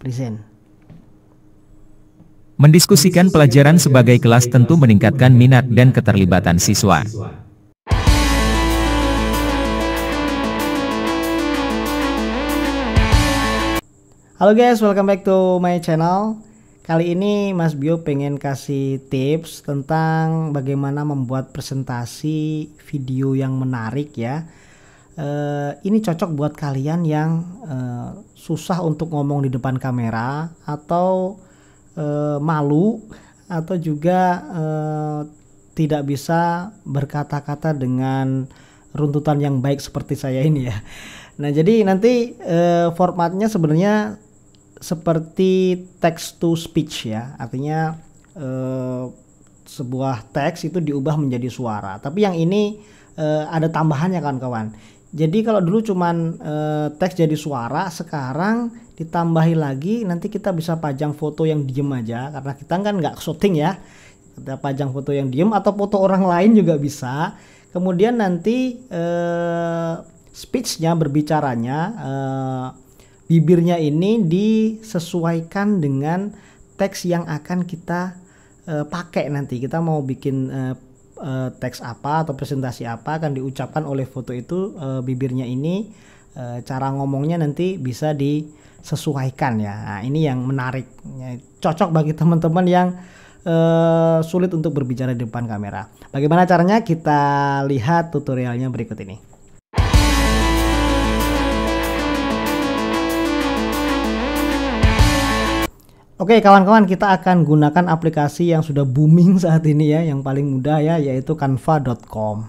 Present. Mendiskusikan pelajaran sebagai kelas tentu meningkatkan minat dan keterlibatan siswa. Halo guys, welcome back to my channel. Kali ini Mas Bio pengen kasih tips tentang bagaimana membuat presentasi video yang menarik ya Uh, ini cocok buat kalian yang uh, susah untuk ngomong di depan kamera atau uh, malu atau juga uh, tidak bisa berkata-kata dengan runtutan yang baik seperti saya ini ya. Nah, jadi nanti uh, formatnya sebenarnya seperti text to speech ya. Artinya uh, sebuah teks itu diubah menjadi suara. Tapi yang ini uh, ada tambahannya kawan-kawan. Jadi kalau dulu cuman e, teks jadi suara, sekarang ditambahi lagi nanti kita bisa pajang foto yang diem aja karena kita kan nggak syuting ya. Kita pajang foto yang diem atau foto orang lain juga bisa. Kemudian nanti e, speechnya berbicaranya e, bibirnya ini disesuaikan dengan teks yang akan kita e, pakai nanti. Kita mau bikin e, uh, teks apa atau presentasi apa akan diucapkan oleh foto itu uh, bibirnya ini uh, cara ngomongnya nanti bisa disesuaikan ya nah, ini yang menarik ya, cocok bagi teman-teman yang uh, sulit untuk berbicara di depan kamera bagaimana caranya kita lihat tutorialnya berikut ini Oke kawan-kawan kita akan gunakan aplikasi yang sudah booming saat ini ya yang paling mudah ya yaitu canva.com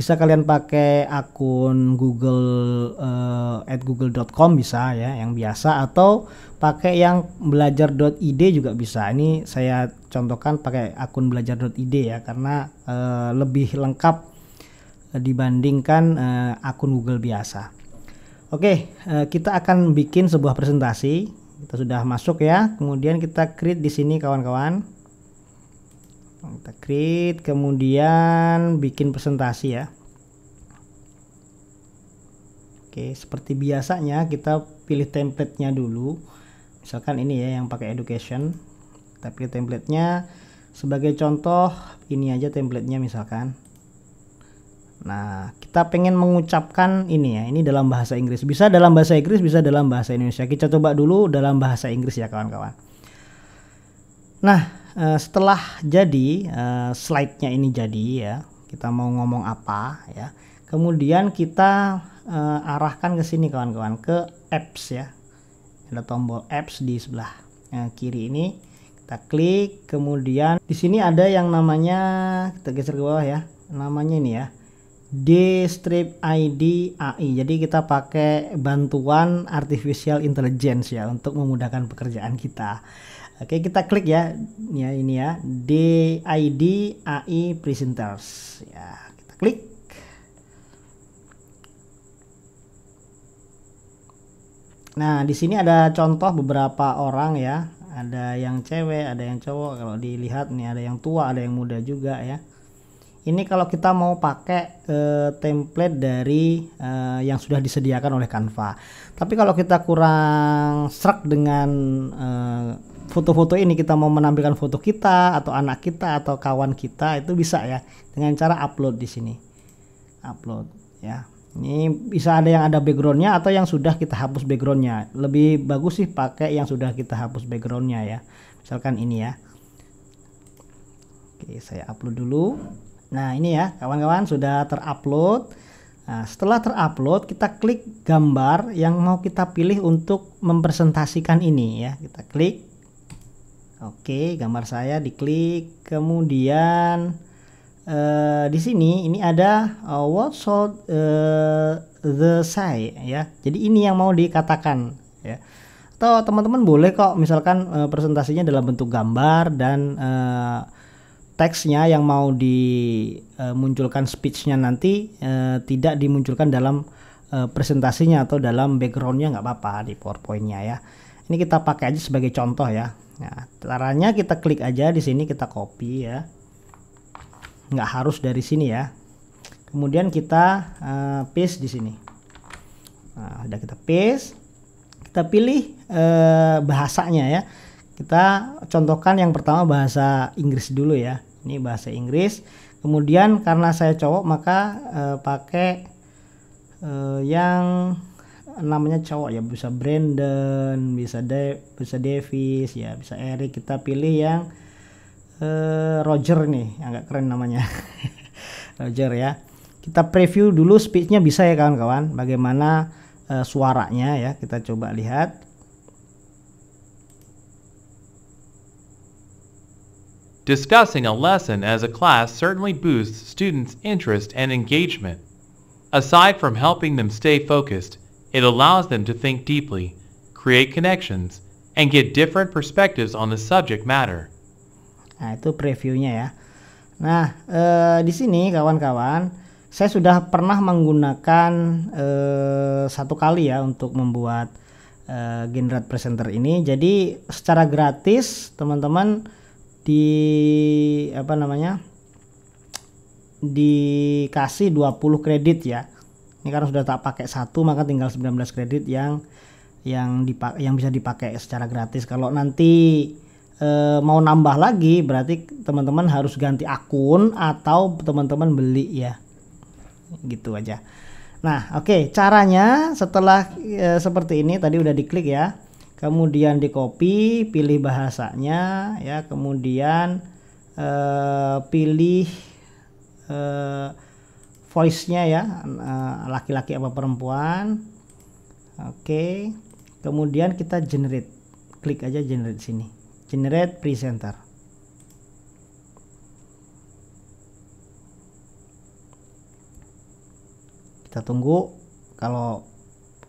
bisa kalian pakai akun Google uh, at google.com bisa ya yang biasa atau pakai yang belajar.id juga bisa ini saya contohkan pakai akun belajar.id ya karena uh, lebih lengkap eh, dibandingkan uh, akun Google biasa oke uh, kita akan bikin sebuah presentasi kita sudah masuk ya kemudian kita create di sini kawan-kawan kita create kemudian bikin presentasi ya Oke seperti biasanya kita pilih templatenya dulu misalkan ini ya yang pakai education Tapi pilih templatenya sebagai contoh ini aja templatenya misalkan Nah, kita pengen mengucapkan ini ya, ini dalam bahasa Inggris. Bisa dalam bahasa Inggris, bisa dalam bahasa Indonesia. Kita coba dulu dalam bahasa Inggris ya kawan-kawan. Nah, eh, setelah jadi eh, slide-nya ini jadi ya, kita mau ngomong apa ya. Kemudian kita eh, arahkan ke sini kawan-kawan ke apps ya. Ada tombol apps di sebelah kiri ini. Kita klik, kemudian di sini ada yang namanya kita geser ke bawah ya. Namanya ini ya D strip ID AI. Jadi kita pakai bantuan artificial intelligence ya untuk memudahkan pekerjaan kita. Oke, kita klik ya. Ya ini ya, D ID AI presenters. Ya, kita klik. Nah, di sini ada contoh beberapa orang ya. Ada yang cewek, ada yang cowok. Kalau dilihat nih ada yang tua, ada yang muda juga ya ini kalau kita mau pakai uh, template dari uh, yang sudah disediakan oleh Canva. Tapi kalau kita kurang serak dengan eh, foto-foto uh, ini kita mau menampilkan foto kita atau anak kita atau kawan kita itu bisa ya dengan cara upload di sini. Upload ya. Ini bisa ada yang ada backgroundnya atau yang sudah kita hapus backgroundnya. Lebih bagus sih pakai yang sudah kita hapus backgroundnya ya. Misalkan ini ya. Oke, saya upload dulu. Nah ini ya kawan-kawan sudah terupload. Nah, setelah terupload kita klik gambar yang mau kita pilih untuk mempresentasikan ini ya. Kita klik. Oke gambar saya diklik. Kemudian eh, di sini ini ada uh, what should uh, eh, the say ya. Jadi ini yang mau dikatakan ya atau teman-teman boleh kok misalkan uh, presentasinya dalam bentuk gambar dan uh, teksnya yang mau dimunculkan eh, speechnya nanti eh, tidak dimunculkan dalam eh, presentasinya atau dalam backgroundnya nggak apa-apa di powerpointnya ya ini kita pakai aja sebagai contoh ya nah, caranya kita klik aja di sini kita copy ya nggak harus dari sini ya kemudian kita eh, paste di sini nah, udah kita paste kita pilih eh, bahasanya ya kita contohkan yang pertama bahasa Inggris dulu ya. Ini bahasa Inggris. Kemudian karena saya cowok maka uh, pakai uh, yang namanya cowok ya bisa Brandon bisa De bisa Davis ya bisa Eric kita pilih yang uh, Roger nih agak keren namanya Roger ya kita preview dulu speechnya bisa ya kawan-kawan bagaimana uh, suaranya ya kita coba lihat Discussing a lesson as a class certainly boosts students' interest and engagement. Aside from helping them stay focused, it allows them to think deeply, create connections, and get different perspectives on the subject matter. Nah, itu previewnya ya. Nah, eh, di sini kawan-kawan, saya sudah pernah menggunakan eh, satu kali ya untuk membuat eh, Generate Presenter ini. Jadi secara gratis teman-teman di apa namanya dikasih 20 kredit ya ini karena sudah tak pakai satu maka tinggal 19 kredit yang yang dipakai yang bisa dipakai secara gratis kalau nanti e, mau nambah lagi berarti teman-teman harus ganti akun atau teman-teman beli ya gitu aja nah oke okay. caranya setelah e, seperti ini tadi udah diklik ya kemudian di copy pilih bahasanya ya kemudian eh, pilih eh, voice-nya ya eh, laki-laki apa perempuan oke kemudian kita generate klik aja generate sini generate presenter kita tunggu kalau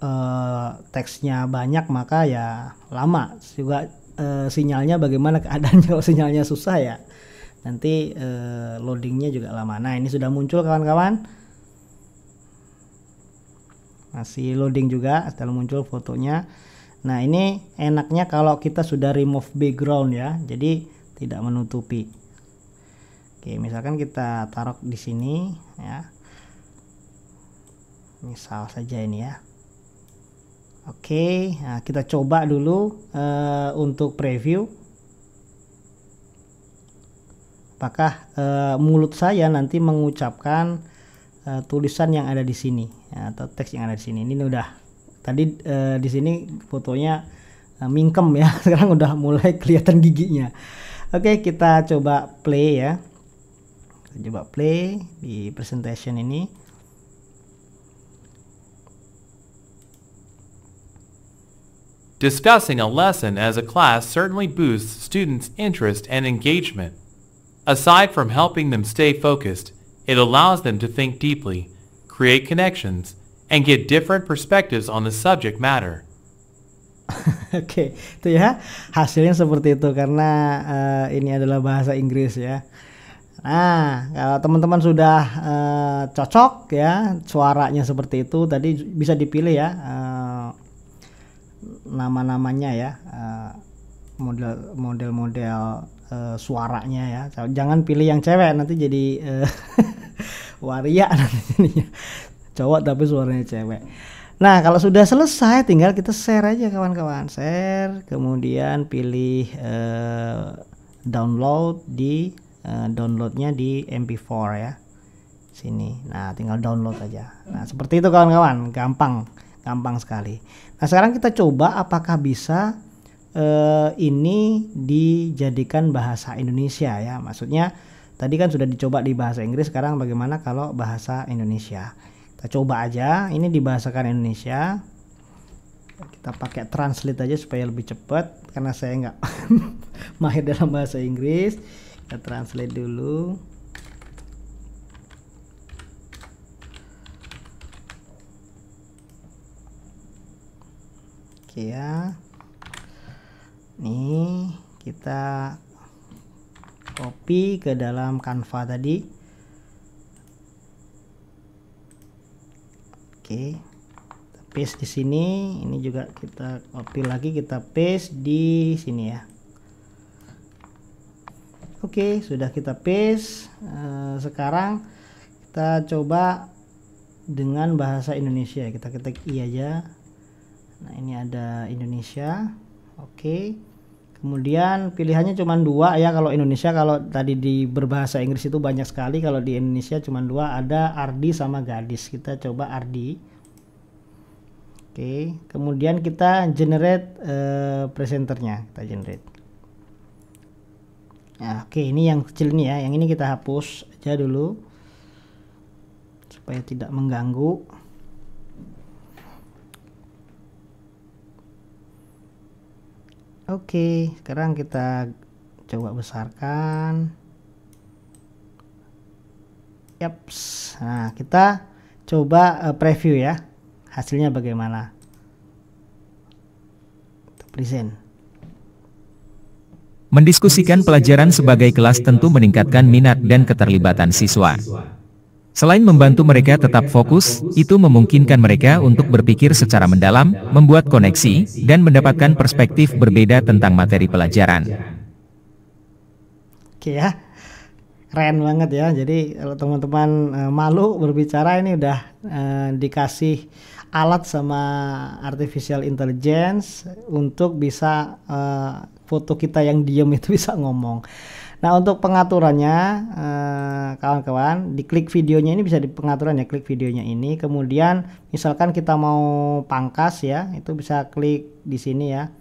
Eh, teksnya banyak maka ya lama juga e, sinyalnya bagaimana keadaannya kalau sinyalnya susah ya nanti e, loadingnya juga lama nah ini sudah muncul kawan-kawan masih loading juga setelah muncul fotonya nah ini enaknya kalau kita sudah remove background ya jadi tidak menutupi oke misalkan kita taruh di sini ya misal saja ini ya Oke, nah kita coba dulu uh, untuk preview. Apakah uh, mulut saya nanti mengucapkan uh, tulisan yang ada di sini atau teks yang ada di sini? Ini udah tadi uh, di sini fotonya uh, mingkem ya. Sekarang udah mulai kelihatan giginya. Oke, kita coba play ya. Kita coba play di presentation ini. Discussing a lesson as a class certainly boosts students' interest and engagement. Aside from helping them stay focused, it allows them to think deeply, create connections, and get different perspectives on the subject matter. Oke, itu ya hasilnya seperti itu karena uh, ini adalah bahasa Inggris ya. Nah, kalau teman-teman sudah uh, cocok ya suaranya seperti itu tadi bisa dipilih ya. Uh, nama-namanya ya eh, model model-model uh, suaranya ya jangan pilih yang cewek nanti jadi uh, waria nanti cowok tapi suaranya cewek nah kalau sudah selesai tinggal kita share aja kawan-kawan share kemudian pilih uh, download di uh, downloadnya di MP4 ya sini nah tinggal download aja nah seperti itu kawan-kawan gampang gampang sekali. Nah sekarang kita coba apakah bisa eh, ini dijadikan bahasa Indonesia ya. Maksudnya tadi kan sudah dicoba di bahasa Inggris, sekarang bagaimana kalau bahasa Indonesia? Kita coba aja, ini dibahasakan Indonesia. Kita pakai translate aja supaya lebih cepat karena saya nggak mahir dalam bahasa Inggris. Kita translate dulu. oke ya nih kita copy ke dalam kanva tadi oke kita paste di sini ini juga kita copy lagi kita paste di sini ya oke sudah kita paste eh, sekarang kita coba dengan bahasa Indonesia kita ketik i aja nah ini ada Indonesia oke okay. kemudian pilihannya cuma dua ya kalau Indonesia kalau tadi di berbahasa Inggris itu banyak sekali kalau di Indonesia cuma dua ada Ardi sama gadis kita coba Ardi oke okay. kemudian kita generate uh, presenternya kita generate Nah, oke okay, ini yang kecil nih ya, yang ini kita hapus aja dulu supaya tidak mengganggu. Oke, sekarang kita coba besarkan. Yaps. Nah, kita coba eh, preview ya. Hasilnya bagaimana? present. Mendiskusikan pelajaran sebagai kelas tentu meningkatkan minat dan keterlibatan siswa. Selain membantu mereka tetap fokus, itu memungkinkan mereka untuk berpikir secara mendalam, membuat koneksi, dan mendapatkan perspektif berbeda tentang materi pelajaran. Oke ya, keren banget ya. Jadi kalau teman-teman eh, malu berbicara ini udah eh, dikasih alat sama artificial intelligence untuk bisa eh, foto kita yang diem itu bisa ngomong. Nah untuk pengaturannya eh, kawan-kawan diklik videonya ini bisa di pengaturan ya klik videonya ini kemudian misalkan kita mau pangkas ya itu bisa klik di sini ya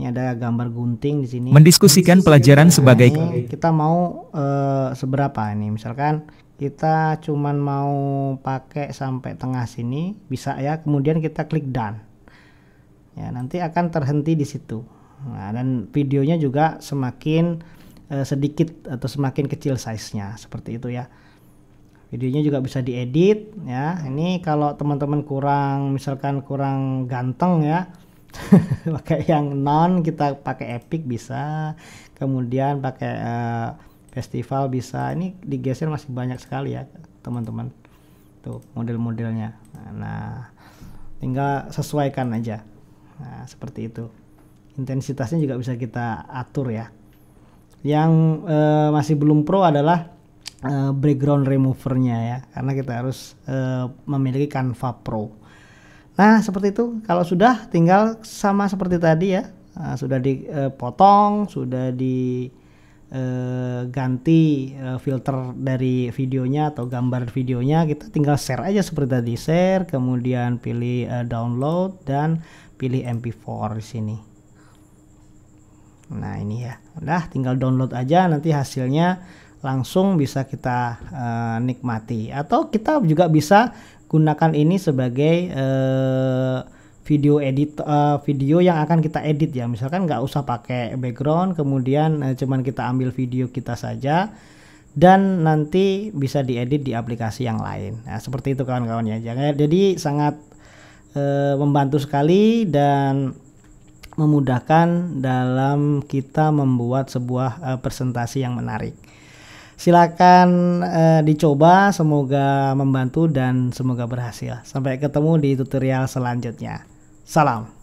ini ada gambar gunting di sini mendiskusikan nah, pelajaran ini, sebagai ini kita mau eh, seberapa ini misalkan kita cuman mau pakai sampai tengah sini bisa ya kemudian kita klik done ya nanti akan terhenti di situ nah, dan videonya juga semakin Eh, sedikit atau semakin kecil size-nya seperti itu ya videonya juga bisa diedit ya ini kalau teman-teman kurang misalkan kurang ganteng ya pakai yang non kita pakai epic bisa kemudian pakai uh, festival bisa ini digeser masih banyak sekali ya teman-teman tuh model-modelnya nah tinggal sesuaikan aja nah seperti itu intensitasnya juga bisa kita atur ya yang uh, masih belum pro adalah uh, background removernya ya karena kita harus uh, memiliki Canva Pro nah seperti itu kalau sudah tinggal sama seperti tadi ya uh, sudah dipotong sudah diganti filter dari videonya atau gambar videonya kita tinggal share aja seperti tadi share kemudian pilih download dan pilih mp4 di sini Nah ini ya, udah tinggal download aja nanti hasilnya langsung bisa kita uh, nikmati atau kita juga bisa gunakan ini sebagai uh, video edit uh, video yang akan kita edit ya misalkan nggak usah pakai background kemudian uh, cuman kita ambil video kita saja dan nanti bisa diedit di aplikasi yang lain nah seperti itu kawan kawannya ya jadi sangat uh, membantu sekali dan memudahkan dalam kita membuat sebuah uh, presentasi yang menarik. Silakan uh, dicoba, semoga membantu dan semoga berhasil. Sampai ketemu di tutorial selanjutnya. Salam.